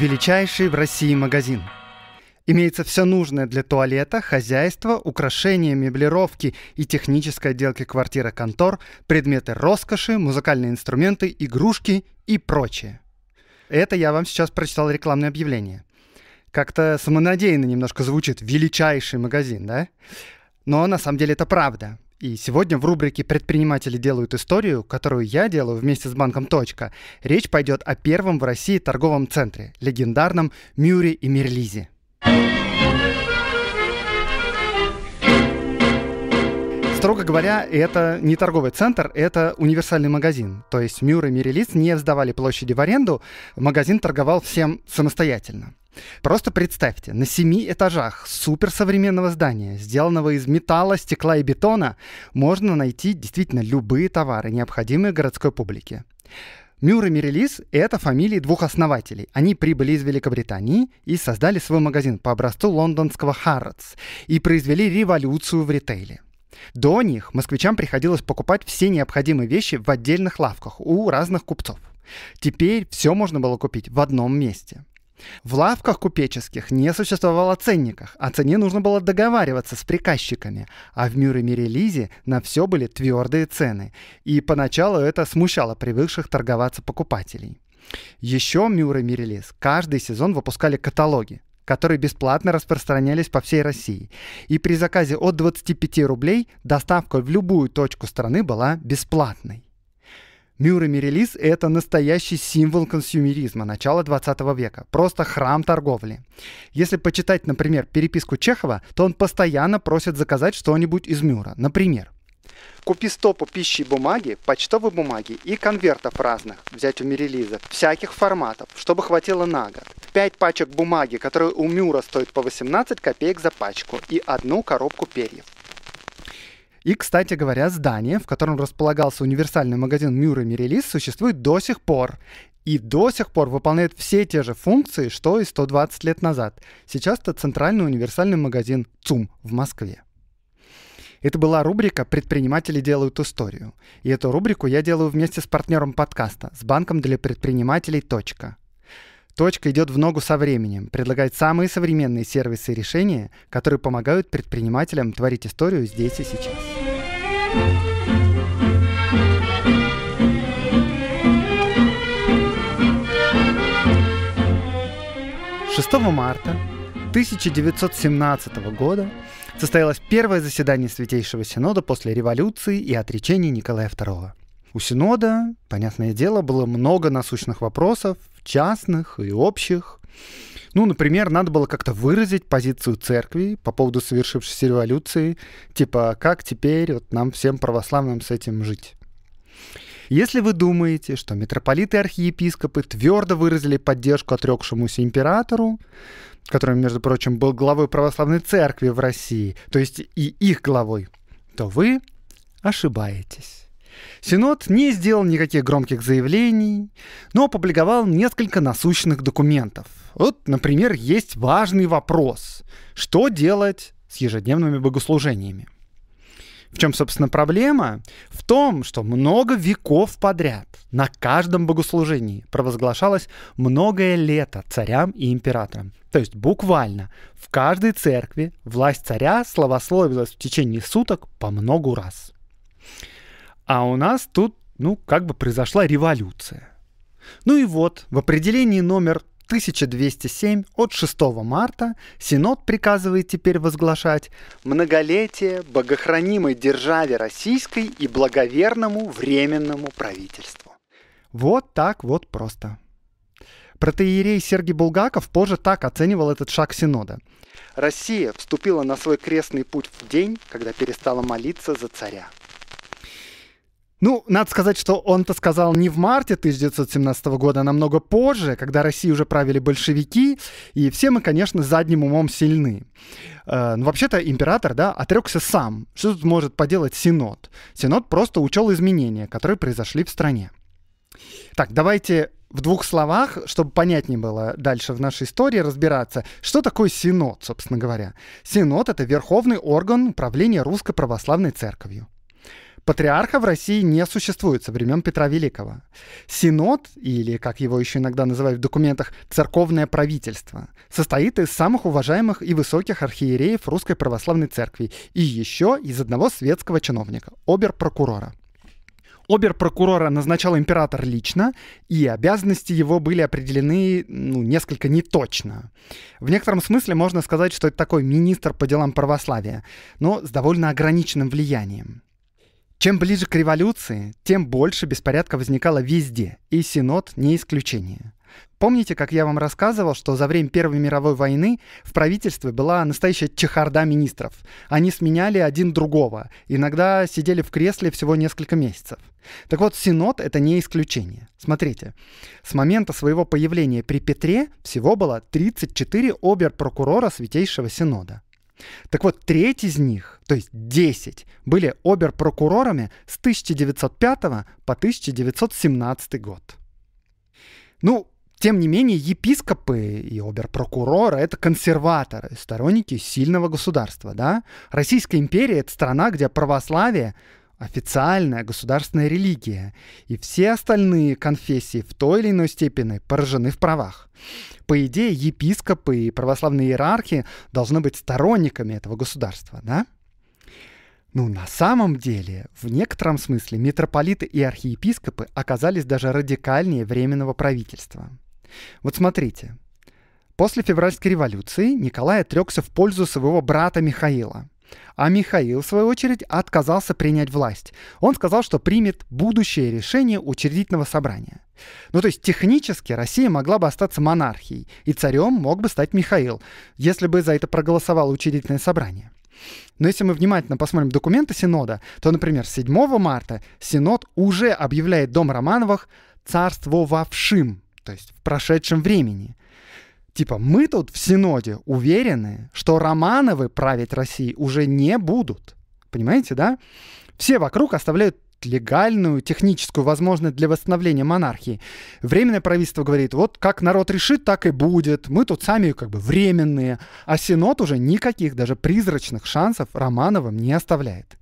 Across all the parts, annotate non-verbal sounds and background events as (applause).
Величайший в России магазин. Имеется все нужное для туалета, хозяйства, украшения, меблировки и технической отделки квартиры контор, предметы роскоши, музыкальные инструменты, игрушки и прочее. Это я вам сейчас прочитал рекламное объявление. Как-то самонадеянно немножко звучит «величайший магазин», да? Но на самом деле это правда. И сегодня в рубрике «Предприниматели делают историю», которую я делаю вместе с банком «Точка», речь пойдет о первом в России торговом центре, легендарном Мюре и Мерлизе. Строго говоря, это не торговый центр, это универсальный магазин. То есть Мюр и Мирилиц не сдавали площади в аренду, магазин торговал всем самостоятельно. Просто представьте, на семи этажах суперсовременного здания, сделанного из металла, стекла и бетона, можно найти действительно любые товары, необходимые городской публике. Мюр и Мерилис – это фамилии двух основателей. Они прибыли из Великобритании и создали свой магазин по образцу лондонского Харротс и произвели революцию в ритейле. До них москвичам приходилось покупать все необходимые вещи в отдельных лавках у разных купцов. Теперь все можно было купить в одном месте – в лавках купеческих не существовало ценников, о а цене нужно было договариваться с приказчиками, а в Мюре-Мирелизе на все были твердые цены, и поначалу это смущало привыкших торговаться покупателей. Еще Мюре-Мирелиз каждый сезон выпускали каталоги, которые бесплатно распространялись по всей России. И при заказе от 25 рублей доставка в любую точку страны была бесплатной. Мюррей-релиз — это настоящий символ консюмеризма начала 20 века, просто храм торговли. Если почитать, например, переписку Чехова, то он постоянно просит заказать что-нибудь из Мюра. Например, Купи стопу пищи и бумаги, почтовой бумаги и конвертов разных, взять у Мирелиза, всяких форматов, чтобы хватило на год. Пять пачек бумаги, которые у Мюра стоят по 18 копеек за пачку, и одну коробку перьев. И, кстати говоря, здание, в котором располагался универсальный магазин Мюра Мирелис, существует до сих пор. И до сих пор выполняет все те же функции, что и 120 лет назад. Сейчас это центральный универсальный магазин ЦУМ в Москве. Это была рубрика «Предприниматели делают историю». И эту рубрику я делаю вместе с партнером подкаста, с банком для предпринимателей «Точка». «Точка» идет в ногу со временем, предлагает самые современные сервисы и решения, которые помогают предпринимателям творить историю здесь и сейчас. 6 марта 1917 года состоялось первое заседание Святейшего Синода после революции и отречения Николая II. У Синода, понятное дело, было много насущных вопросов, частных и общих. Ну, например, надо было как-то выразить позицию церкви по поводу совершившейся революции, типа, как теперь вот нам всем православным с этим жить. Если вы думаете, что митрополиты и архиепископы твердо выразили поддержку отрекшемуся императору, который, между прочим, был главой православной церкви в России, то есть и их главой, то вы ошибаетесь. Синод не сделал никаких громких заявлений, но опубликовал несколько насущных документов – вот, например, есть важный вопрос. Что делать с ежедневными богослужениями? В чем, собственно, проблема? В том, что много веков подряд на каждом богослужении провозглашалось многое лето царям и императорам. То есть буквально в каждой церкви власть царя словословилась в течение суток по многу раз. А у нас тут, ну, как бы произошла революция. Ну и вот, в определении номер 1207 от 6 марта Синод приказывает теперь возглашать многолетие богохранимой державе российской и благоверному временному правительству. Вот так вот просто. Протеерей Сергей Булгаков позже так оценивал этот шаг Синода. Россия вступила на свой крестный путь в день, когда перестала молиться за царя. Ну, надо сказать, что он-то сказал не в марте 1917 года, а намного позже, когда России уже правили большевики, и все мы, конечно, задним умом сильны. Э, ну, вообще-то император, да, отрекся сам. Что тут может поделать Синод? Синод просто учел изменения, которые произошли в стране. Так, давайте в двух словах, чтобы понятнее было дальше в нашей истории разбираться, что такое Синод, собственно говоря. Синод — это верховный орган управления Русской Православной Церковью. Патриарха в России не существует со времен Петра Великого. Синод, или, как его еще иногда называют в документах, церковное правительство, состоит из самых уважаемых и высоких архиереев Русской Православной Церкви и еще из одного светского чиновника, обер-прокурора. Обер-прокурора назначал император лично, и обязанности его были определены ну, несколько неточно. В некотором смысле можно сказать, что это такой министр по делам православия, но с довольно ограниченным влиянием. Чем ближе к революции, тем больше беспорядка возникало везде, и Синод не исключение. Помните, как я вам рассказывал, что за время Первой мировой войны в правительстве была настоящая чехарда министров. Они сменяли один другого, иногда сидели в кресле всего несколько месяцев. Так вот, Синод — это не исключение. Смотрите, с момента своего появления при Петре всего было 34 обер-прокурора Святейшего Синода. Так вот, треть из них, то есть 10, были оберпрокурорами с 1905 по 1917 год. Ну, тем не менее, епископы и оберпрокуроры — это консерваторы, сторонники сильного государства, да? Российская империя — это страна, где православие официальная государственная религия, и все остальные конфессии в той или иной степени поражены в правах. По идее, епископы и православные иерархи должны быть сторонниками этого государства, да? Ну, на самом деле, в некотором смысле митрополиты и архиепископы оказались даже радикальнее Временного правительства. Вот смотрите. После февральской революции Николай отрекся в пользу своего брата Михаила – а Михаил, в свою очередь, отказался принять власть. Он сказал, что примет будущее решение учредительного собрания. Ну то есть технически Россия могла бы остаться монархией, и царем мог бы стать Михаил, если бы за это проголосовало учредительное собрание. Но если мы внимательно посмотрим документы Синода, то, например, 7 марта Синод уже объявляет дом Романовых царствовавшим, то есть в прошедшем времени. Типа, мы тут в Синоде уверены, что Романовы править Россией уже не будут. Понимаете, да? Все вокруг оставляют легальную, техническую возможность для восстановления монархии. Временное правительство говорит, вот как народ решит, так и будет. Мы тут сами как бы временные. А Синод уже никаких даже призрачных шансов Романовым не оставляет.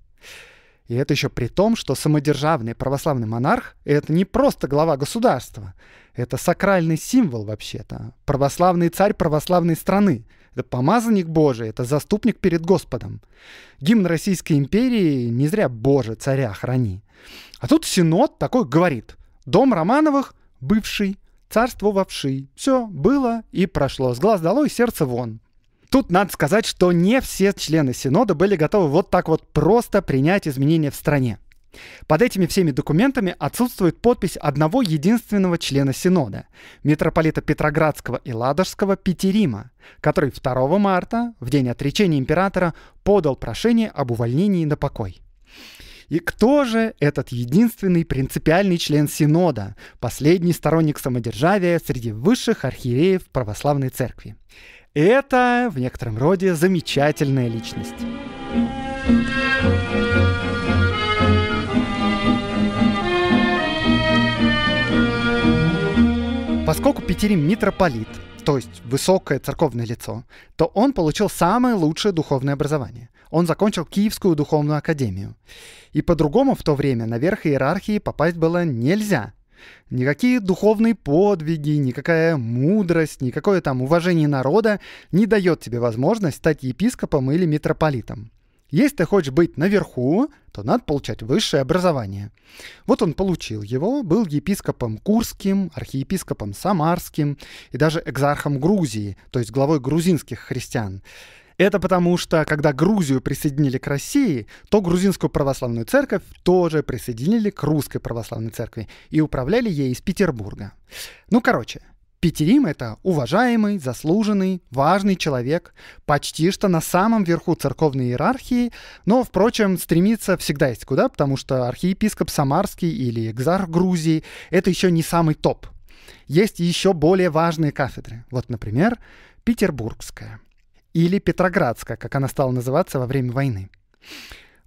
И это еще при том, что самодержавный православный монарх — это не просто глава государства. Это сакральный символ вообще-то. Православный царь православной страны. Это помазанник Божий, это заступник перед Господом. Гимн Российской империи не зря «Боже, царя храни». А тут Синод такой говорит. Дом Романовых — бывший, царство вовший. Все было и прошло. С глаз долой, сердце вон. Тут надо сказать, что не все члены Синода были готовы вот так вот просто принять изменения в стране. Под этими всеми документами отсутствует подпись одного единственного члена Синода, митрополита Петроградского и Ладожского Петерима, который 2 марта, в день отречения императора, подал прошение об увольнении на покой. И кто же этот единственный принципиальный член Синода, последний сторонник самодержавия среди высших архиереев православной церкви? Это, в некотором роде, замечательная личность. Поскольку Петерим митрополит, то есть высокое церковное лицо, то он получил самое лучшее духовное образование. Он закончил Киевскую духовную академию. И по-другому в то время наверх иерархии попасть было нельзя. Никакие духовные подвиги, никакая мудрость, никакое там уважение народа не дает тебе возможность стать епископом или митрополитом. Если ты хочешь быть наверху, то надо получать высшее образование. Вот он получил его, был епископом Курским, архиепископом Самарским и даже экзархом Грузии, то есть главой грузинских христиан. Это потому что, когда Грузию присоединили к России, то грузинскую православную церковь тоже присоединили к русской православной церкви и управляли ей из Петербурга. Ну, короче, Петерим — это уважаемый, заслуженный, важный человек, почти что на самом верху церковной иерархии, но, впрочем, стремиться всегда есть куда, потому что архиепископ Самарский или экзарх Грузии — это еще не самый топ. Есть еще более важные кафедры. Вот, например, Петербургская — или Петроградская, как она стала называться во время войны.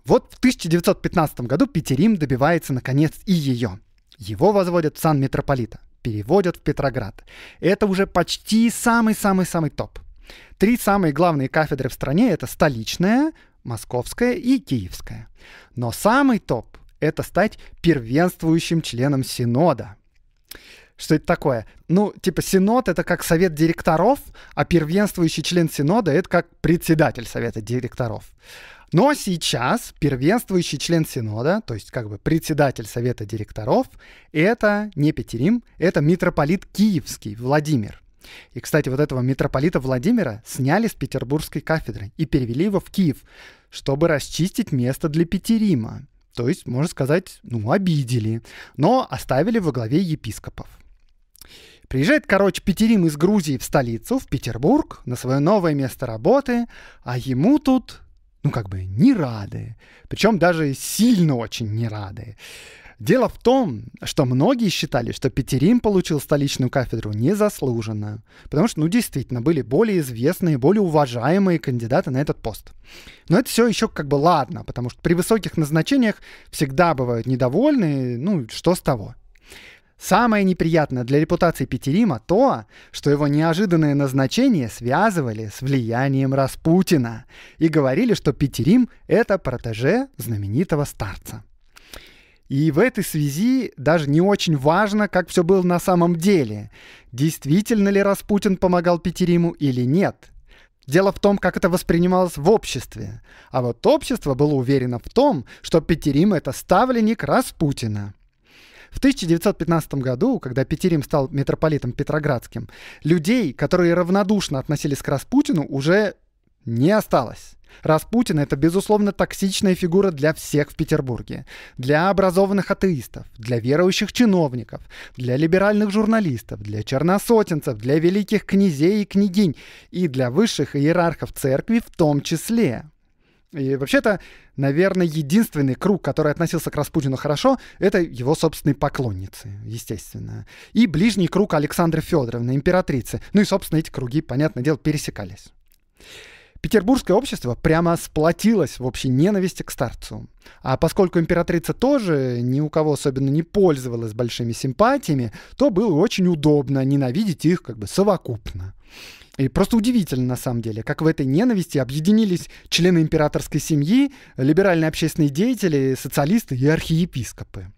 Вот в 1915 году Петерим добивается наконец и ее. Его возводят в сан митрополита, переводят в Петроград. Это уже почти самый-самый-самый топ. Три самые главные кафедры в стране — это столичная, московская и киевская. Но самый топ — это стать первенствующим членом Синода. Что это такое? Ну, типа, Синод — это как совет директоров, а первенствующий член Синода — это как председатель совета директоров. Но сейчас первенствующий член Синода, то есть как бы председатель Совета директоров, это не Петерим, это митрополит Киевский Владимир. И, кстати, вот этого митрополита Владимира сняли с петербургской кафедры и перевели его в Киев, чтобы расчистить место для Петерима. То есть, можно сказать, ну, обидели, но оставили во главе епископов. Приезжает, короче, Петерим из Грузии в столицу, в Петербург, на свое новое место работы, а ему тут, ну как бы, не рады. Причем даже сильно очень не рады. Дело в том, что многие считали, что Петерим получил столичную кафедру незаслуженно, потому что, ну, действительно, были более известные, более уважаемые кандидаты на этот пост. Но это все еще как бы ладно, потому что при высоких назначениях всегда бывают недовольные, ну, что с того. Самое неприятное для репутации Петерима то, что его неожиданное назначение связывали с влиянием Распутина и говорили, что Петерим — это протеже знаменитого старца. И в этой связи даже не очень важно, как все было на самом деле. Действительно ли Распутин помогал Петериму или нет. Дело в том, как это воспринималось в обществе. А вот общество было уверено в том, что Петерим — это ставленник Распутина — в 1915 году, когда Петерим стал митрополитом Петроградским, людей, которые равнодушно относились к Распутину, уже не осталось. Распутин — это, безусловно, токсичная фигура для всех в Петербурге. Для образованных атеистов, для верующих чиновников, для либеральных журналистов, для черносотенцев, для великих князей и княгинь и для высших иерархов церкви в том числе. И вообще-то, наверное, единственный круг, который относился к Распутину хорошо, это его собственные поклонницы, естественно. И ближний круг Александры Федоровны, императрицы. Ну и, собственно, эти круги, понятное дело, пересекались. Петербургское общество прямо сплотилось в общей ненависти к старцу. А поскольку императрица тоже ни у кого особенно не пользовалась большими симпатиями, то было очень удобно ненавидеть их как бы совокупно. И просто удивительно, на самом деле, как в этой ненависти объединились члены императорской семьи, либеральные общественные деятели, социалисты и архиепископы.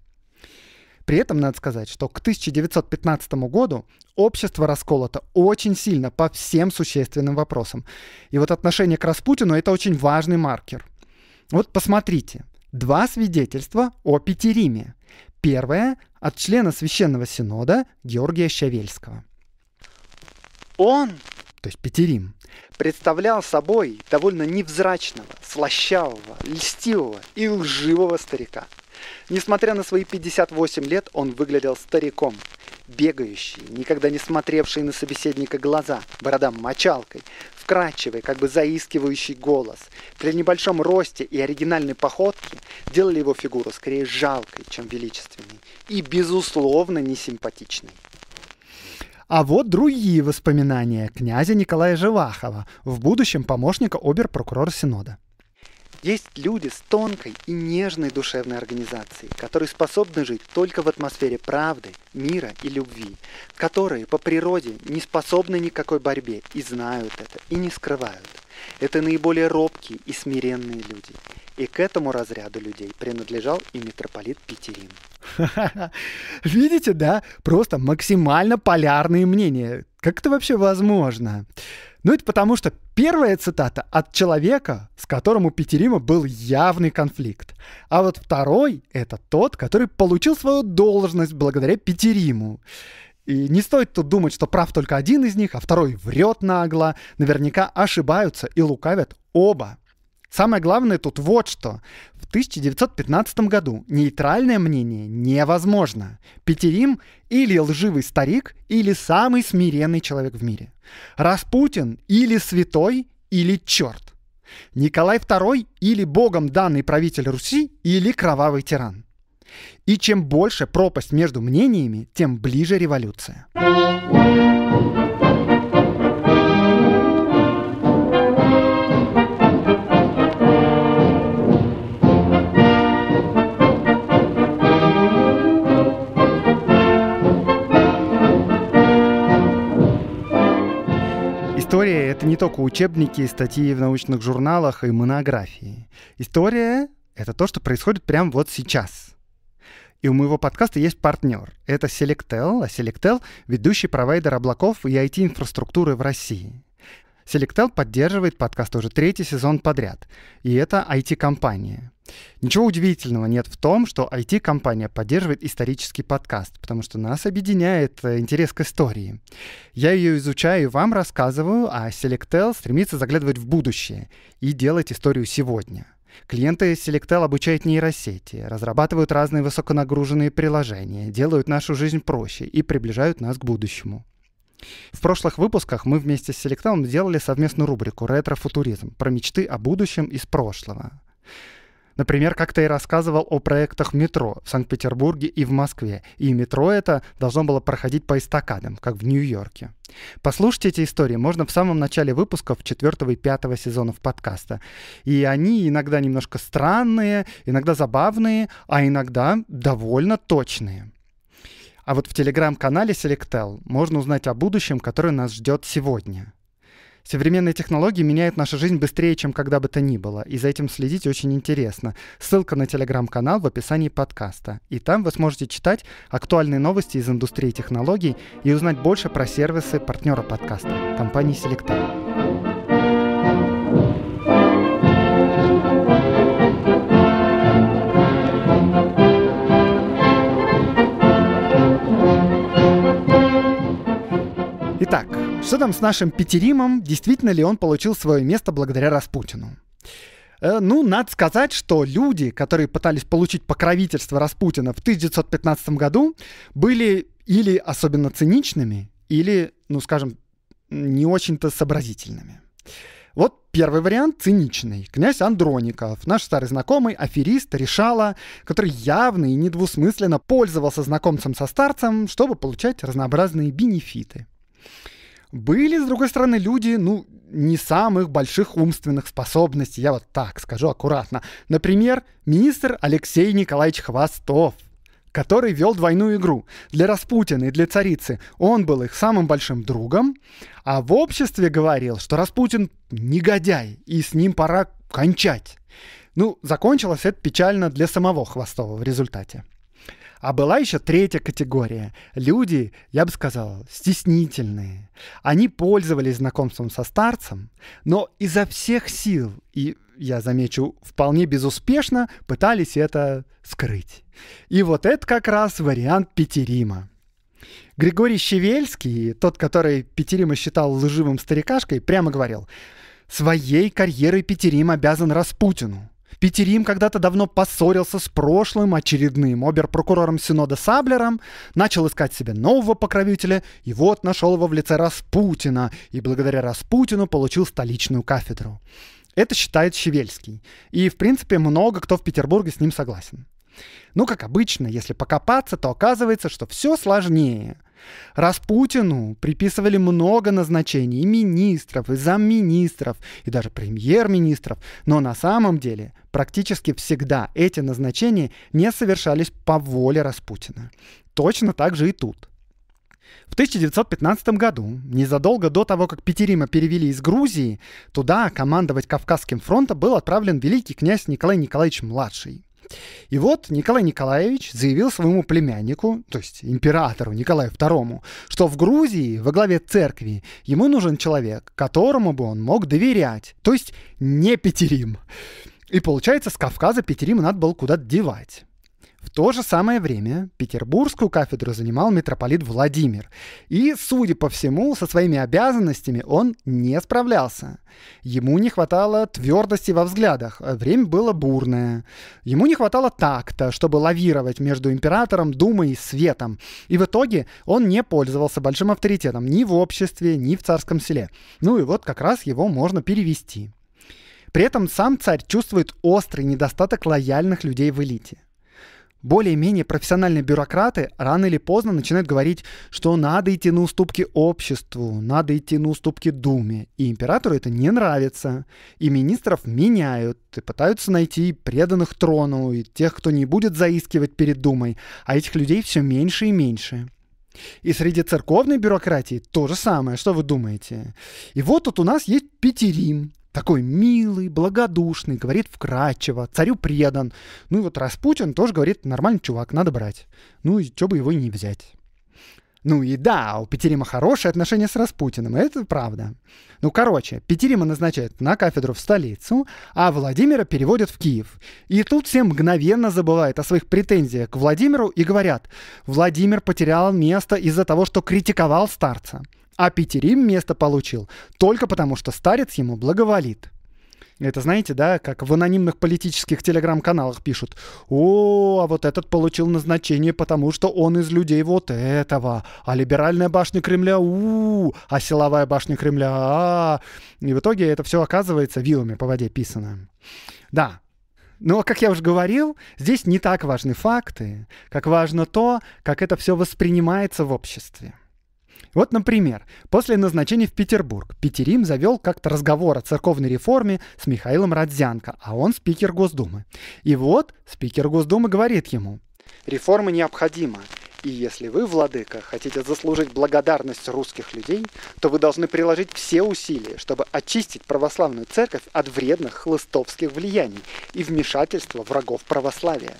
При этом надо сказать, что к 1915 году общество расколото очень сильно по всем существенным вопросам. И вот отношение к Распутину — это очень важный маркер. Вот посмотрите, два свидетельства о петериме. Первое — от члена Священного Синода Георгия Щавельского. Он то есть Петерим, представлял собой довольно невзрачного, слащавого, льстивого и лживого старика. Несмотря на свои 58 лет, он выглядел стариком, бегающий, никогда не смотревший на собеседника глаза, бородам мочалкой, вкрадчивый, как бы заискивающий голос. При небольшом росте и оригинальной походке делали его фигуру скорее жалкой, чем величественной, и, безусловно, несимпатичной. А вот другие воспоминания князя Николая Живахова, в будущем помощника оберпрокурора Синода. Есть люди с тонкой и нежной душевной организацией, которые способны жить только в атмосфере правды, мира и любви, которые по природе не способны никакой борьбе и знают это, и не скрывают. Это наиболее робкие и смиренные люди. И к этому разряду людей принадлежал и митрополит Петерин. (laughs) Видите, да? Просто максимально полярные мнения. Как это вообще возможно? Ну, это потому что первая цитата от человека, с которым у Петерима был явный конфликт. А вот второй — это тот, который получил свою должность благодаря Петериму. И не стоит тут думать, что прав только один из них, а второй врет нагло. Наверняка ошибаются и лукавят оба. Самое главное тут вот что. В 1915 году нейтральное мнение невозможно. Петерим или лживый старик, или самый смиренный человек в мире. Распутин или святой, или черт. Николай II или богом данный правитель Руси, или кровавый тиран. И чем больше пропасть между мнениями, тем ближе революция. История — это не только учебники, статьи в научных журналах и монографии. История — это то, что происходит прямо вот сейчас — и у моего подкаста есть партнер. Это Selectel, а Selectel — ведущий провайдер облаков и IT-инфраструктуры в России. Selectel поддерживает подкаст уже третий сезон подряд, и это IT-компания. Ничего удивительного нет в том, что IT-компания поддерживает исторический подкаст, потому что нас объединяет э, интерес к истории. Я ее изучаю и вам рассказываю, а Selectel стремится заглядывать в будущее и делать историю сегодня. Клиенты Selectel обучают нейросети, разрабатывают разные высоконагруженные приложения, делают нашу жизнь проще и приближают нас к будущему. В прошлых выпусках мы вместе с Selectel делали совместную рубрику «Ретро-футуризм» про мечты о будущем из прошлого. Например, как-то и рассказывал о проектах метро в Санкт-Петербурге и в Москве. И метро это должно было проходить по эстакадам, как в Нью-Йорке. Послушать эти истории можно в самом начале выпусков 4 и 5 сезонов подкаста. И они иногда немножко странные, иногда забавные, а иногда довольно точные. А вот в телеграм-канале Selectel можно узнать о будущем, которое нас ждет сегодня – Современные технологии меняют нашу жизнь быстрее, чем когда бы то ни было, и за этим следить очень интересно. Ссылка на телеграм-канал в описании подкаста. И там вы сможете читать актуальные новости из индустрии технологий и узнать больше про сервисы партнера подкаста, компании Selecta. Итак, что там с нашим Петеримом? Действительно ли он получил свое место благодаря Распутину? Э, ну, надо сказать, что люди, которые пытались получить покровительство Распутина в 1915 году, были или особенно циничными, или, ну, скажем, не очень-то сообразительными. Вот первый вариант циничный. Князь Андроников, наш старый знакомый, аферист, решала, который явно и недвусмысленно пользовался знакомцем со старцем, чтобы получать разнообразные бенефиты. Были, с другой стороны, люди, ну, не самых больших умственных способностей, я вот так скажу аккуратно. Например, министр Алексей Николаевич Хвостов, который вел двойную игру для Распутина и для царицы. Он был их самым большим другом, а в обществе говорил, что Распутин негодяй, и с ним пора кончать. Ну, закончилось это печально для самого Хвостова в результате. А была еще третья категория. Люди, я бы сказал, стеснительные. Они пользовались знакомством со старцем, но изо всех сил и я замечу, вполне безуспешно пытались это скрыть. И вот это как раз вариант Петерима. Григорий Щевельский, тот, который Петерима считал лживым старикашкой, прямо говорил, «Своей карьерой Петерим обязан Распутину. Питерим когда-то давно поссорился с прошлым очередным оберпрокурором Синода Саблером, начал искать себе нового покровителя, и вот нашел его в лице Распутина, и благодаря Распутину получил столичную кафедру. Это считает Щевельский. И, в принципе, много кто в Петербурге с ним согласен. Ну, как обычно, если покопаться, то оказывается, что все сложнее. Распутину приписывали много назначений и министров, и замминистров, и даже премьер-министров, но на самом деле практически всегда эти назначения не совершались по воле Распутина. Точно так же и тут. В 1915 году, незадолго до того, как Петерима перевели из Грузии, туда командовать Кавказским фронтом был отправлен великий князь Николай Николаевич-младший. И вот Николай Николаевич заявил своему племяннику, то есть императору Николаю II, что в Грузии во главе церкви ему нужен человек, которому бы он мог доверять, то есть не Петерим. И получается, с Кавказа Петерима надо было куда-то девать. В то же самое время петербургскую кафедру занимал митрополит Владимир. И, судя по всему, со своими обязанностями он не справлялся. Ему не хватало твердости во взглядах, а время было бурное. Ему не хватало такта, чтобы лавировать между императором, думой и светом. И в итоге он не пользовался большим авторитетом ни в обществе, ни в царском селе. Ну и вот как раз его можно перевести. При этом сам царь чувствует острый недостаток лояльных людей в элите более-менее профессиональные бюрократы рано или поздно начинают говорить, что надо идти на уступки обществу, надо идти на уступки Думе. И императору это не нравится. И министров меняют, и пытаются найти преданных трону, и тех, кто не будет заискивать перед Думой. А этих людей все меньше и меньше. И среди церковной бюрократии то же самое, что вы думаете. И вот тут у нас есть Петерим, такой милый, благодушный, говорит вкрадчиво, царю предан. Ну и вот Распутин тоже говорит, нормальный чувак, надо брать. Ну и что бы его и не взять. Ну и да, а у Петерима хорошие отношения с Распутиным, это правда. Ну, короче, Петерима назначают на кафедру в столицу, а Владимира переводят в Киев. И тут все мгновенно забывают о своих претензиях к Владимиру и говорят, Владимир потерял место из-за того, что критиковал старца. А Петерим место получил только потому, что старец ему благоволит. Это знаете, да, как в анонимных политических телеграм-каналах пишут. О, а вот этот получил назначение, потому что он из людей вот этого. А либеральная башня Кремля, у, а силовая башня Кремля, а, -а. И в итоге это все оказывается вилами по воде писано. Да, но, как я уже говорил, здесь не так важны факты, как важно то, как это все воспринимается в обществе. Вот, например, после назначения в Петербург Петерим завел как-то разговор о церковной реформе с Михаилом Родзянко, а он спикер Госдумы. И вот спикер Госдумы говорит ему, «Реформа необходима. И если вы, владыка, хотите заслужить благодарность русских людей, то вы должны приложить все усилия, чтобы очистить православную церковь от вредных хлыстовских влияний и вмешательства врагов православия.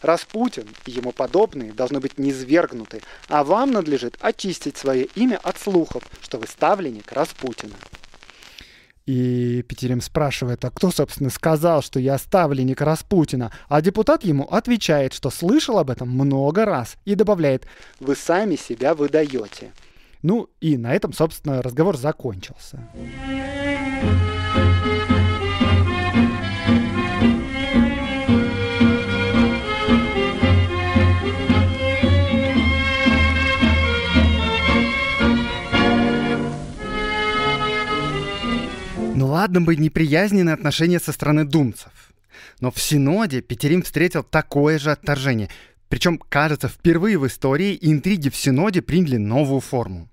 Распутин и ему подобные должны быть низвергнуты, а вам надлежит очистить свое имя от слухов, что вы ставленник Распутина. И Петерим спрашивает, а кто, собственно, сказал, что я ставленник Распутина? А депутат ему отвечает, что слышал об этом много раз и добавляет, вы сами себя выдаете. Ну и на этом, собственно, разговор закончился. Ладно бы неприязненные отношения со стороны думцев. Но в Синоде Петерим встретил такое же отторжение. Причем, кажется, впервые в истории интриги в Синоде приняли новую форму.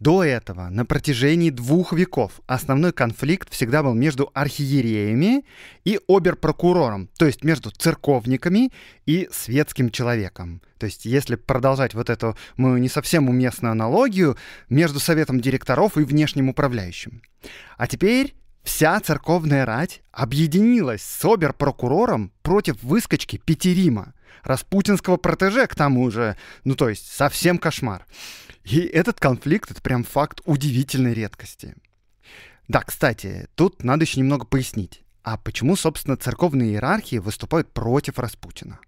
До этого, на протяжении двух веков, основной конфликт всегда был между архиереями и оберпрокурором, то есть между церковниками и светским человеком. То есть, если продолжать вот эту мою не совсем уместную аналогию, между советом директоров и внешним управляющим. А теперь Вся церковная рать объединилась с обер-прокурором против выскочки Петерима, распутинского протеже к тому же, ну то есть совсем кошмар. И этот конфликт — это прям факт удивительной редкости. Да, кстати, тут надо еще немного пояснить. А почему, собственно, церковные иерархии выступают против Распутина?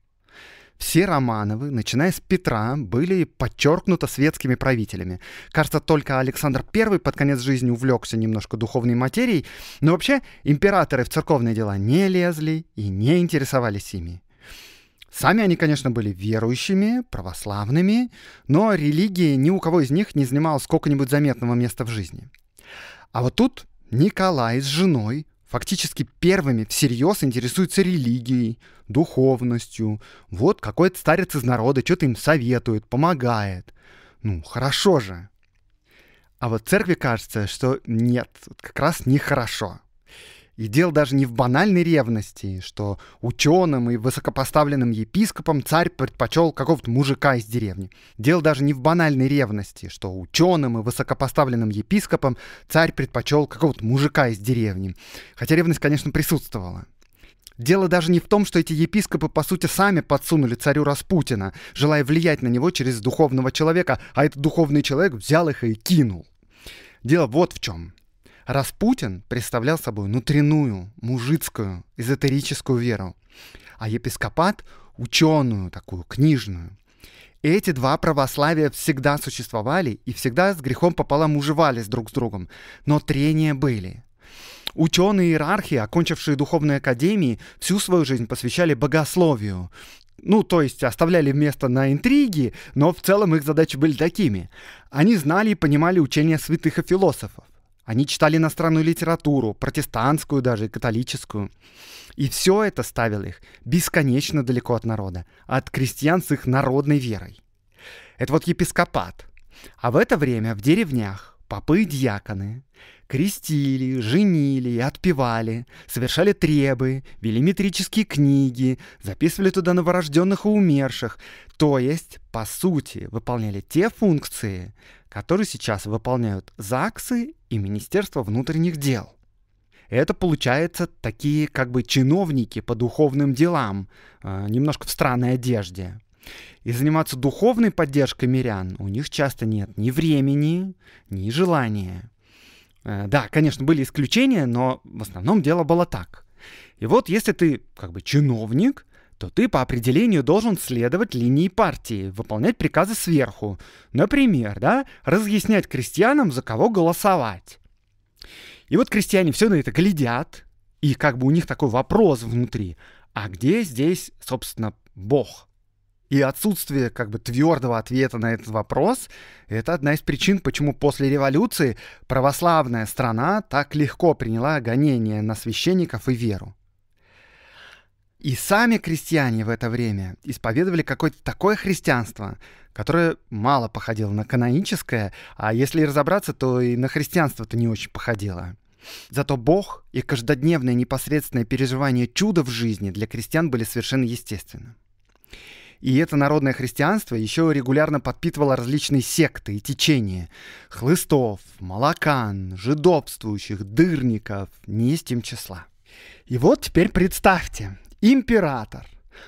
Все Романовы, начиная с Петра, были подчеркнуто светскими правителями. Кажется, только Александр I под конец жизни увлекся немножко духовной материей, но вообще императоры в церковные дела не лезли и не интересовались ими. Сами они, конечно, были верующими, православными, но религия ни у кого из них не занимала сколько-нибудь заметного места в жизни. А вот тут Николай с женой фактически первыми всерьез интересуются религией, духовностью. Вот какой-то старец из народа что-то им советует, помогает. Ну, хорошо же. А вот церкви кажется, что нет, как раз нехорошо. И дело даже не в банальной ревности, что ученым и высокопоставленным епископом царь предпочел какого-то мужика из деревни. Дело даже не в банальной ревности, что ученым и высокопоставленным епископом царь предпочел какого-то мужика из деревни. Хотя ревность, конечно, присутствовала. Дело даже не в том, что эти епископы, по сути, сами подсунули царю Распутина, желая влиять на него через духовного человека, а этот духовный человек взял их и кинул. Дело вот в чем. Распутин представлял собой внутреннюю, мужицкую, эзотерическую веру, а епископат — ученую такую, книжную. Эти два православия всегда существовали и всегда с грехом пополам уживались друг с другом, но трения были. Ученые иерархи, окончившие духовные академии, всю свою жизнь посвящали богословию, ну, то есть оставляли место на интриги, но в целом их задачи были такими. Они знали и понимали учения святых и философов. Они читали иностранную литературу, протестантскую даже и католическую. И все это ставило их бесконечно далеко от народа, от крестьян с их народной верой. Это вот епископат. А в это время в деревнях попы и дьяконы крестили, женили, отпевали, совершали требы, вели метрические книги, записывали туда новорожденных и умерших, то есть, по сути, выполняли те функции, которые сейчас выполняют ЗАГСы и Министерство внутренних дел. Это получается такие как бы чиновники по духовным делам, э, немножко в странной одежде. И заниматься духовной поддержкой мирян у них часто нет ни времени, ни желания. Э, да, конечно, были исключения, но в основном дело было так. И вот если ты как бы чиновник, то ты по определению должен следовать линии партии, выполнять приказы сверху. Например, да, разъяснять крестьянам, за кого голосовать. И вот крестьяне все на это глядят, и как бы у них такой вопрос внутри. А где здесь, собственно, Бог? И отсутствие как бы твердого ответа на этот вопрос – это одна из причин, почему после революции православная страна так легко приняла гонения на священников и веру. И сами крестьяне в это время исповедовали какое-то такое христианство, которое мало походило на каноническое, а если разобраться, то и на христианство-то не очень походило. Зато Бог и каждодневное непосредственное переживание чуда в жизни для крестьян были совершенно естественным. И это народное христианство еще регулярно подпитывало различные секты и течения. Хлыстов, молокан, жидобствующих, дырников, не есть им числа. И вот теперь представьте, император,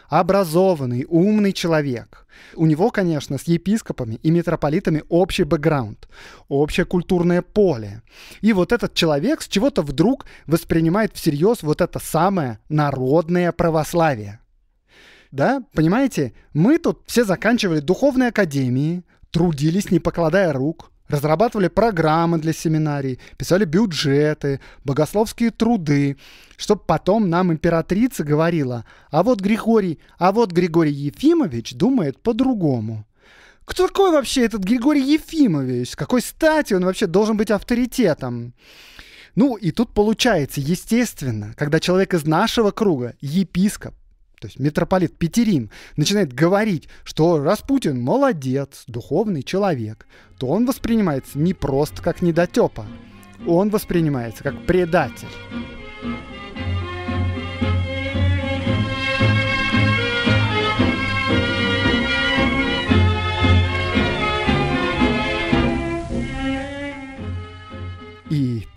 образованный, умный человек. У него, конечно, с епископами и митрополитами общий бэкграунд, общее культурное поле. И вот этот человек с чего-то вдруг воспринимает всерьез вот это самое народное православие. Да, понимаете, мы тут все заканчивали духовные академии, трудились, не покладая рук, разрабатывали программы для семинарий, писали бюджеты, богословские труды, чтобы потом нам императрица говорила, а вот Григорий, а вот Григорий Ефимович думает по-другому. Кто такой вообще этот Григорий Ефимович? С какой стати он вообще должен быть авторитетом? Ну и тут получается, естественно, когда человек из нашего круга, епископ, то есть митрополит Петерим, начинает говорить, что Распутин молодец, духовный человек, то он воспринимается не просто как недотепа, он воспринимается как предатель.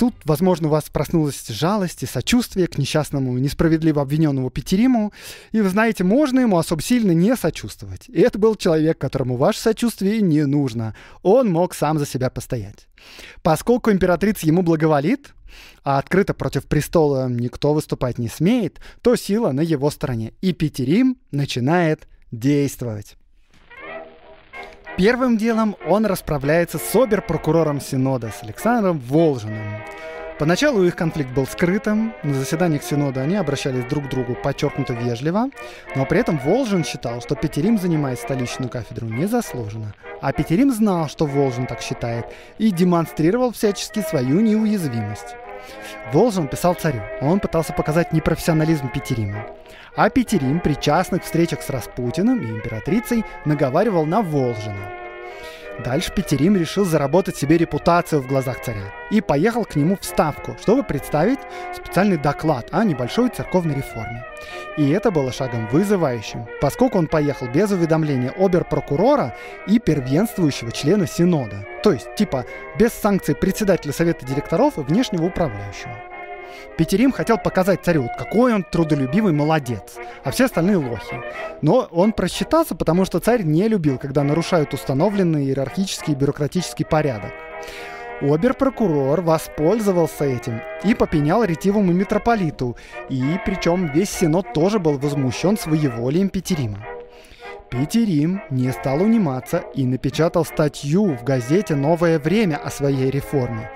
тут, возможно, у вас проснулась жалость и сочувствие к несчастному, несправедливо обвиненному Петериму, и вы знаете, можно ему особо сильно не сочувствовать. И это был человек, которому ваше сочувствие не нужно. Он мог сам за себя постоять. Поскольку императрица ему благоволит, а открыто против престола никто выступать не смеет, то сила на его стороне. И Петерим начинает действовать. Первым делом он расправляется с обер-прокурором Синода, с Александром Волжиным. Поначалу их конфликт был скрытым, на заседаниях Синода они обращались друг к другу подчеркнуто вежливо, но при этом Волжин считал, что Петерим занимает столичную кафедру незаслуженно, а Петерим знал, что Волжин так считает, и демонстрировал всячески свою неуязвимость. Должен писал царю. Он пытался показать непрофессионализм Петерима. А Петерим при частных встречах с Распутиным и императрицей наговаривал на Волжина. Дальше Петерим решил заработать себе репутацию в глазах царя и поехал к нему в Ставку, чтобы представить специальный доклад о небольшой церковной реформе. И это было шагом вызывающим, поскольку он поехал без уведомления оберпрокурора и первенствующего члена Синода, то есть типа без санкций председателя Совета директоров и внешнего управляющего. Петерим хотел показать царю, какой он трудолюбивый молодец, а все остальные лохи. Но он просчитался, потому что царь не любил, когда нарушают установленный иерархический и бюрократический порядок. Обер-прокурор воспользовался этим и попенял ретивому митрополиту, и причем весь Синод тоже был возмущен своеволием Петерима. Петерим не стал униматься и напечатал статью в газете «Новое время» о своей реформе.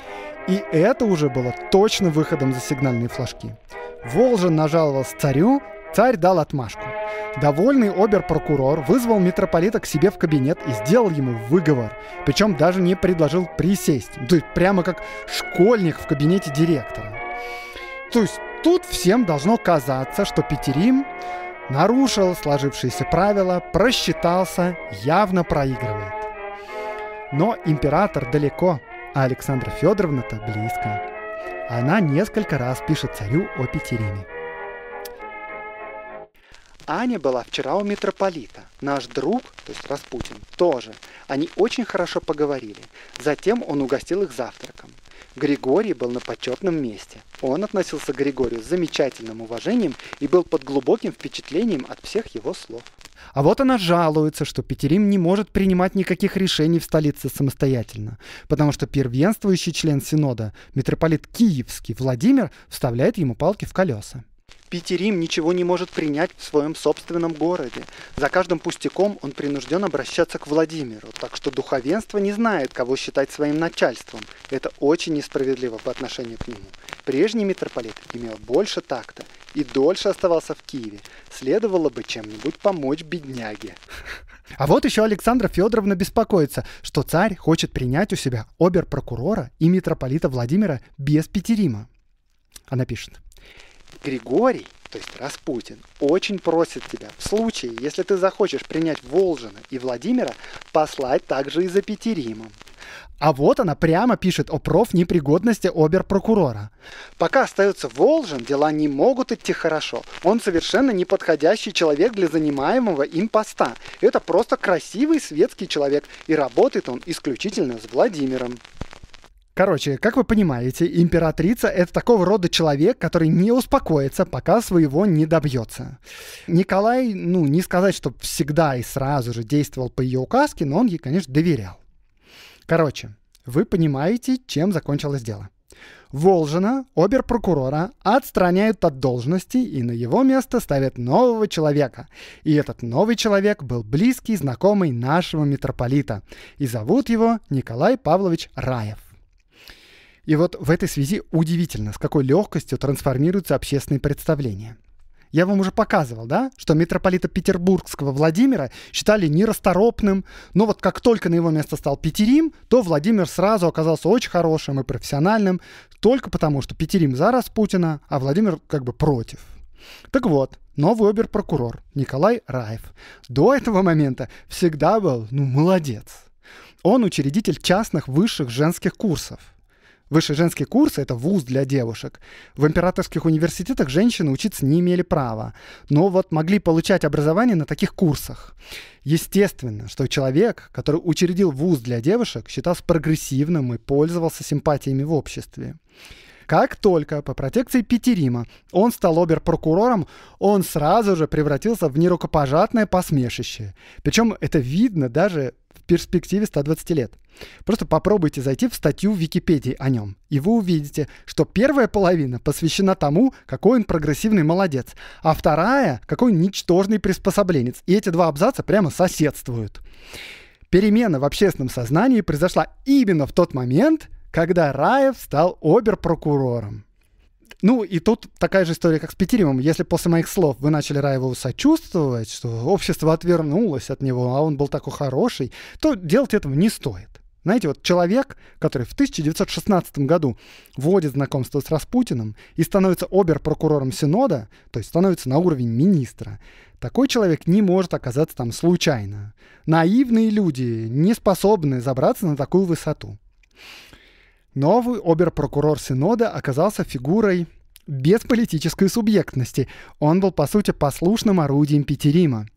И это уже было точно выходом за сигнальные флажки. Волжин нажаловался царю, царь дал отмашку. Довольный обер-прокурор вызвал митрополита к себе в кабинет и сделал ему выговор. Причем даже не предложил присесть. то есть прямо как школьник в кабинете директора. То есть тут всем должно казаться, что Петерим нарушил сложившиеся правила, просчитался, явно проигрывает. Но император далеко а Александра Федоровна-то близко. Она несколько раз пишет царю о Петерине. Аня была вчера у митрополита. Наш друг, то есть Распутин, тоже. Они очень хорошо поговорили. Затем он угостил их завтраком. Григорий был на почетном месте. Он относился к Григорию с замечательным уважением и был под глубоким впечатлением от всех его слов. А вот она жалуется, что Петерим не может принимать никаких решений в столице самостоятельно, потому что первенствующий член Синода, митрополит Киевский Владимир, вставляет ему палки в колеса. Питерим ничего не может принять в своем собственном городе. За каждым пустяком он принужден обращаться к Владимиру, так что духовенство не знает, кого считать своим начальством. Это очень несправедливо по отношению к нему. Прежний митрополит имел больше такта и дольше оставался в Киеве. Следовало бы чем-нибудь помочь бедняге. А вот еще Александра Федоровна беспокоится, что царь хочет принять у себя обер-прокурора и митрополита Владимира без Петерима. Она пишет. Григорий, то есть Распутин, очень просит тебя в случае, если ты захочешь принять Волжина и Владимира, послать также и за Петеримом. А вот она прямо пишет о профнепригодности оберпрокурора. Пока остается Волжин, дела не могут идти хорошо. Он совершенно неподходящий человек для занимаемого им поста. это просто красивый светский человек, и работает он исключительно с Владимиром. Короче, как вы понимаете, императрица — это такого рода человек, который не успокоится, пока своего не добьется. Николай, ну, не сказать, что всегда и сразу же действовал по ее указке, но он ей, конечно, доверял. Короче, вы понимаете, чем закончилось дело. Волжина, оберпрокурора, отстраняют от должности и на его место ставят нового человека. И этот новый человек был близкий знакомый нашего митрополита. И зовут его Николай Павлович Раев. И вот в этой связи удивительно, с какой легкостью трансформируются общественные представления я вам уже показывал, да, что митрополита Петербургского Владимира считали нерасторопным, но вот как только на его место стал Петерим, то Владимир сразу оказался очень хорошим и профессиональным, только потому, что Петерим за Распутина, а Владимир как бы против. Так вот, новый оберпрокурор Николай Раев до этого момента всегда был, ну, молодец. Он учредитель частных высших женских курсов – Высший женский курс — это вуз для девушек. В императорских университетах женщины учиться не имели права, но вот могли получать образование на таких курсах. Естественно, что человек, который учредил вуз для девушек, считался прогрессивным и пользовался симпатиями в обществе. Как только по протекции Петерима он стал оберпрокурором, он сразу же превратился в нерукопожатное посмешище. Причем это видно даже в перспективе 120 лет. Просто попробуйте зайти в статью в Википедии о нем, и вы увидите, что первая половина посвящена тому, какой он прогрессивный молодец, а вторая — какой он ничтожный приспособленец. И эти два абзаца прямо соседствуют. Перемена в общественном сознании произошла именно в тот момент, когда Раев стал оберпрокурором. Ну, и тут такая же история, как с Петеримом. Если после моих слов вы начали Раеву сочувствовать, что общество отвернулось от него, а он был такой хороший, то делать этого не стоит. Знаете, вот человек, который в 1916 году вводит знакомство с Распутиным и становится оберпрокурором Синода, то есть становится на уровень министра, такой человек не может оказаться там случайно. Наивные люди не способны забраться на такую высоту. Новый оберпрокурор Синода оказался фигурой без политической субъектности. Он был, по сути, послушным орудием Петерима.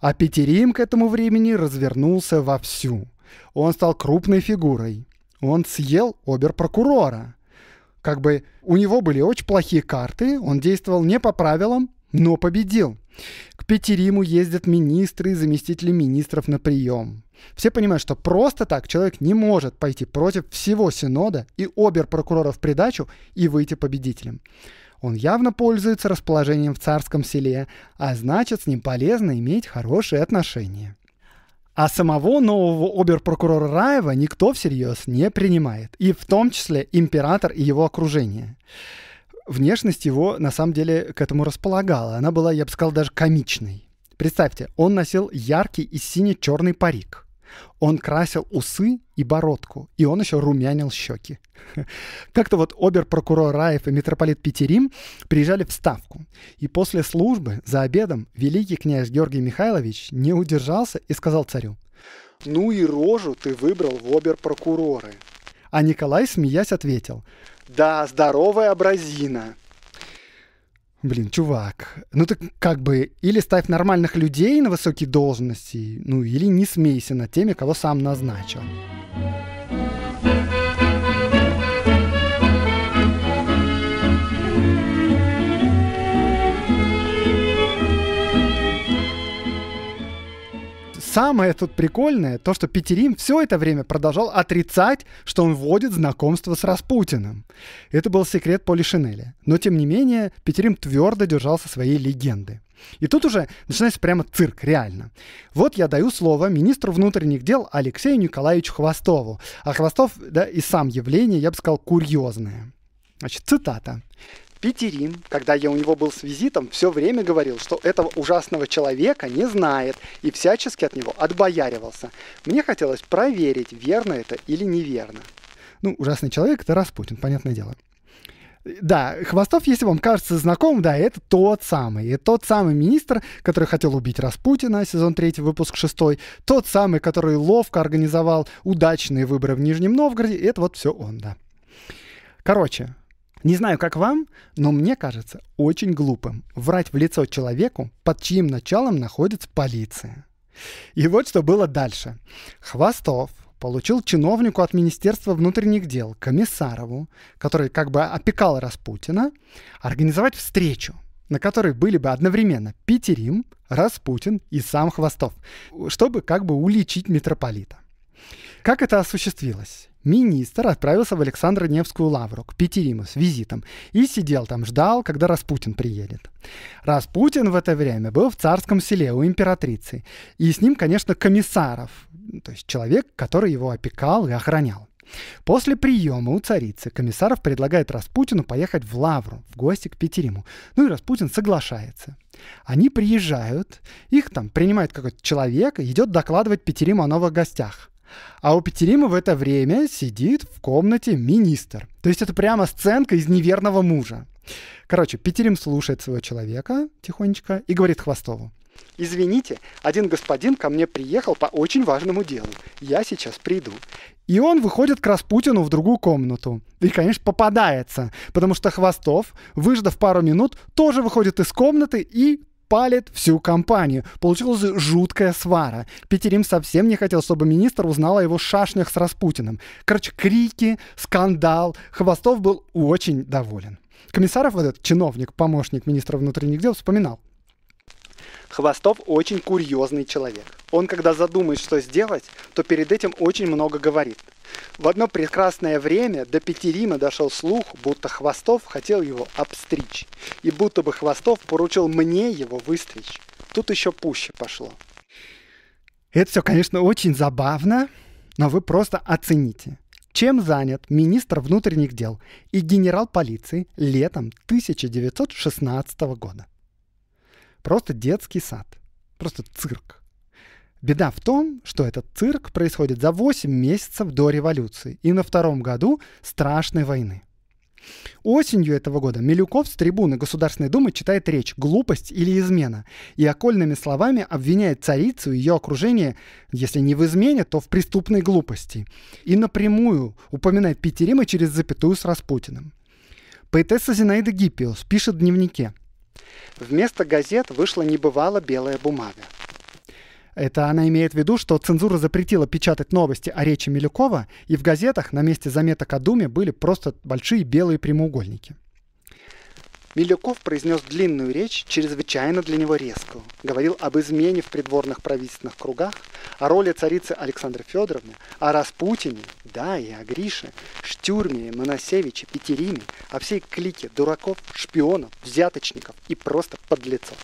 А Петерим к этому времени развернулся вовсю. Он стал крупной фигурой. Он съел оберпрокурора. Как бы у него были очень плохие карты, он действовал не по правилам, но победил. К Петериму ездят министры и заместители министров на прием. Все понимают, что просто так человек не может пойти против всего Синода и обер-прокурора в придачу и выйти победителем. Он явно пользуется расположением в царском селе, а значит, с ним полезно иметь хорошие отношения. А самого нового оберпрокурора Раева никто всерьез не принимает, и в том числе император и его окружение. Внешность его на самом деле к этому располагала. Она была, я бы сказал, даже комичной. Представьте, он носил яркий и сине-черный парик. Он красил усы и бородку, и он еще румянил щеки. Как-то вот обер-прокурор Раев и митрополит Петерим приезжали в Ставку, и после службы за обедом великий князь Георгий Михайлович не удержался и сказал царю, «Ну и рожу ты выбрал в обер-прокуроры». А Николай, смеясь, ответил, «Да, здоровая образина, Блин, чувак, ну ты как бы или ставь нормальных людей на высокие должности, ну или не смейся над теми, кого сам назначил. самое тут прикольное, то, что Петерим все это время продолжал отрицать, что он вводит знакомство с Распутиным. Это был секрет Полишинеля. Но, тем не менее, Петерим твердо держался своей легенды. И тут уже начинается прямо цирк, реально. Вот я даю слово министру внутренних дел Алексею Николаевичу Хвостову. А Хвостов, да, и сам явление, я бы сказал, курьезное. Значит, цитата. Петерин, когда я у него был с визитом, все время говорил, что этого ужасного человека не знает и всячески от него отбояривался. Мне хотелось проверить, верно это или неверно. Ну, ужасный человек — это Распутин, понятное дело. Да, Хвостов, если вам кажется знакомым, да, это тот самый. Это тот самый министр, который хотел убить Распутина, сезон 3, выпуск 6. Тот самый, который ловко организовал удачные выборы в Нижнем Новгороде. Это вот все он, да. Короче, не знаю, как вам, но мне кажется очень глупым врать в лицо человеку, под чьим началом находится полиция. И вот что было дальше. Хвостов получил чиновнику от Министерства внутренних дел, комиссарову, который как бы опекал Распутина, организовать встречу, на которой были бы одновременно Питерим, Распутин и сам Хвостов, чтобы как бы уличить митрополита. Как это осуществилось? министр отправился в Александро Невскую лавру к Петериму с визитом и сидел там, ждал, когда Распутин приедет. Распутин в это время был в царском селе у императрицы, и с ним, конечно, комиссаров, то есть человек, который его опекал и охранял. После приема у царицы комиссаров предлагает Распутину поехать в Лавру, в гости к Петериму. Ну и Распутин соглашается. Они приезжают, их там принимает какой-то человек идет докладывать Петериму о новых гостях. А у Петерима в это время сидит в комнате министр. То есть это прямо сценка из неверного мужа. Короче, Петерим слушает своего человека тихонечко и говорит Хвостову. «Извините, один господин ко мне приехал по очень важному делу. Я сейчас приду». И он выходит к Распутину в другую комнату. И, конечно, попадается, потому что Хвостов, выждав пару минут, тоже выходит из комнаты и палит всю компанию. Получилась жуткая свара. Петерим совсем не хотел, чтобы министр узнал о его шашнях с Распутиным. Короче, крики, скандал. Хвостов был очень доволен. Комиссаров, вот этот чиновник, помощник министра внутренних дел, вспоминал. Хвостов очень курьезный человек. Он, когда задумает, что сделать, то перед этим очень много говорит. В одно прекрасное время до Петерима дошел слух, будто Хвостов хотел его обстричь, и будто бы Хвостов поручил мне его выстричь. Тут еще пуще пошло. Это все, конечно, очень забавно, но вы просто оцените. Чем занят министр внутренних дел и генерал полиции летом 1916 года? Просто детский сад. Просто цирк. Беда в том, что этот цирк происходит за 8 месяцев до революции и на втором году страшной войны. Осенью этого года Милюков с трибуны Государственной Думы читает речь «Глупость или измена» и окольными словами обвиняет царицу и ее окружение, если не в измене, то в преступной глупости. И напрямую упоминает Петерима через запятую с Распутиным. Поэтесса Зинаида Гиппиус пишет в дневнике – Вместо газет вышла небывало белая бумага. Это она имеет в виду, что цензура запретила печатать новости о речи Милюкова, и в газетах на месте заметок о Думе были просто большие белые прямоугольники. Милюков произнес длинную речь, чрезвычайно для него резкую. Говорил об измене в придворных правительственных кругах, о роли царицы Александры Федоровны, о Распутине, да, и о Грише, Штюрме, Моносевиче, Петериме, о всей клике дураков, шпионов, взяточников и просто подлецов.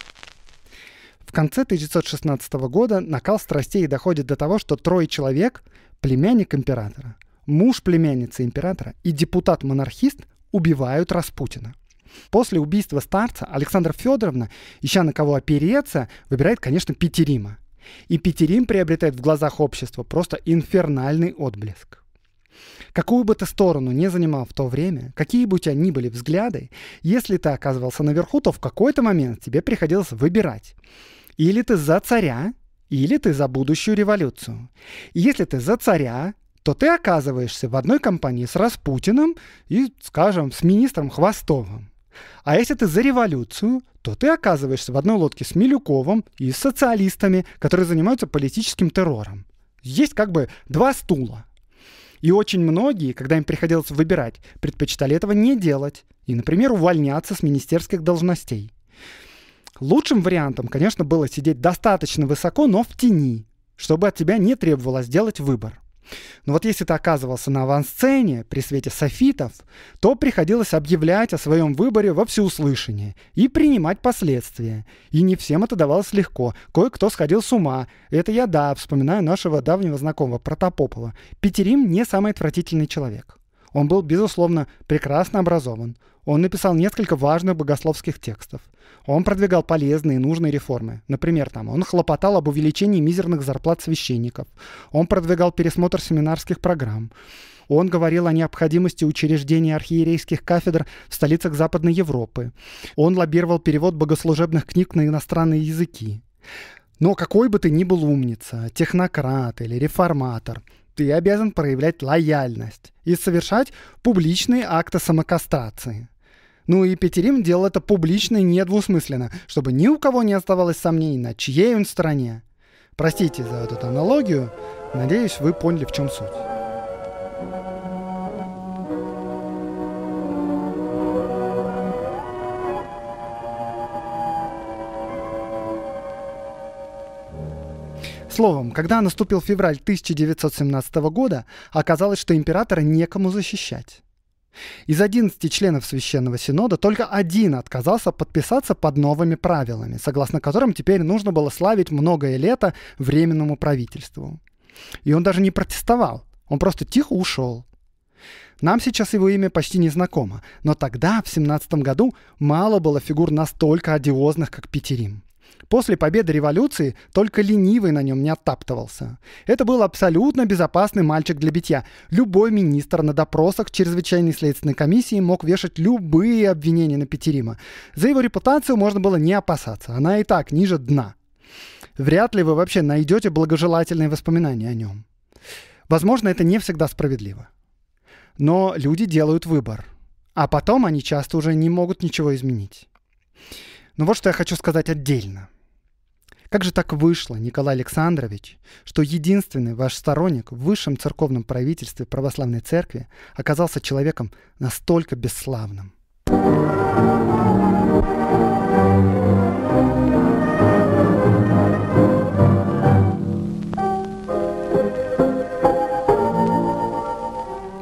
В конце 1916 года накал страстей доходит до того, что трое человек, племянник императора, муж племянницы императора и депутат-монархист убивают Распутина. После убийства старца Александра Федоровна, ища на кого опереться, выбирает, конечно, Петерима. И Петерим приобретает в глазах общества просто инфернальный отблеск. Какую бы ты сторону не занимал в то время, какие бы у тебя ни были взгляды, если ты оказывался наверху, то в какой-то момент тебе приходилось выбирать. Или ты за царя, или ты за будущую революцию. И если ты за царя, то ты оказываешься в одной компании с Распутиным и, скажем, с министром Хвостовым. А если ты за революцию, то ты оказываешься в одной лодке с Милюковым и с социалистами, которые занимаются политическим террором. Есть как бы два стула. И очень многие, когда им приходилось выбирать, предпочитали этого не делать и, например, увольняться с министерских должностей. Лучшим вариантом, конечно, было сидеть достаточно высоко, но в тени, чтобы от тебя не требовалось делать выбор. Но вот если ты оказывался на авансцене при свете софитов, то приходилось объявлять о своем выборе во всеуслышание и принимать последствия. И не всем это давалось легко. Кое-кто сходил с ума. Это я, да, вспоминаю нашего давнего знакомого Протопопова. Петерим не самый отвратительный человек. Он был, безусловно, прекрасно образован. Он написал несколько важных богословских текстов – он продвигал полезные и нужные реформы. Например, там, он хлопотал об увеличении мизерных зарплат священников. Он продвигал пересмотр семинарских программ. Он говорил о необходимости учреждения архиерейских кафедр в столицах Западной Европы. Он лоббировал перевод богослужебных книг на иностранные языки. Но какой бы ты ни был умница, технократ или реформатор, ты обязан проявлять лояльность и совершать публичные акты самокастрации. Ну и Петерим делал это публично и недвусмысленно, чтобы ни у кого не оставалось сомнений, на чьей он стороне. Простите за эту аналогию, надеюсь, вы поняли, в чем суть. Словом, когда наступил февраль 1917 года, оказалось, что императора некому защищать. Из 11 членов Священного Синода только один отказался подписаться под новыми правилами, согласно которым теперь нужно было славить многое лето Временному правительству. И он даже не протестовал, он просто тихо ушел. Нам сейчас его имя почти не знакомо, но тогда, в 17 году, мало было фигур настолько одиозных, как Петерим. После победы революции только ленивый на нем не оттаптывался. Это был абсолютно безопасный мальчик для битья. Любой министр на допросах чрезвычайной следственной комиссии мог вешать любые обвинения на Петерима. За его репутацию можно было не опасаться. Она и так ниже дна. Вряд ли вы вообще найдете благожелательные воспоминания о нем. Возможно, это не всегда справедливо. Но люди делают выбор. А потом они часто уже не могут ничего изменить. Но вот что я хочу сказать отдельно. Как же так вышло, Николай Александрович, что единственный ваш сторонник в высшем церковном правительстве православной церкви оказался человеком настолько бесславным? thank you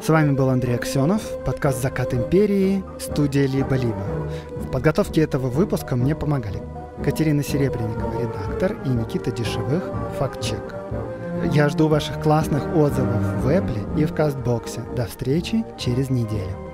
С вами был Андрей Аксенов, подкаст «Закат империи», студия «Либо-либо». В подготовке этого выпуска мне помогали Катерина Серебренникова, редактор, и Никита Дешевых, фактчек. Я жду ваших классных отзывов в Apple и в Кастбоксе. До встречи через неделю.